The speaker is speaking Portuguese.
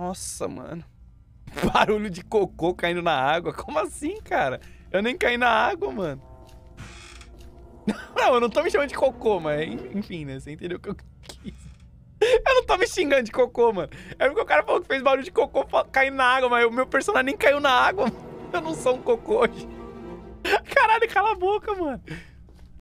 Nossa, mano. Barulho de cocô caindo na água. Como assim, cara? Eu nem caí na água, mano. Não, eu não tô me chamando de cocô, mas enfim, né? Você entendeu o que eu quis. Eu não tô me xingando de cocô, mano. É porque o cara falou que fez barulho de cocô caindo na água, mas o meu personagem nem caiu na água. Mano. Eu não sou um cocô hoje. Caralho, cala a boca, mano.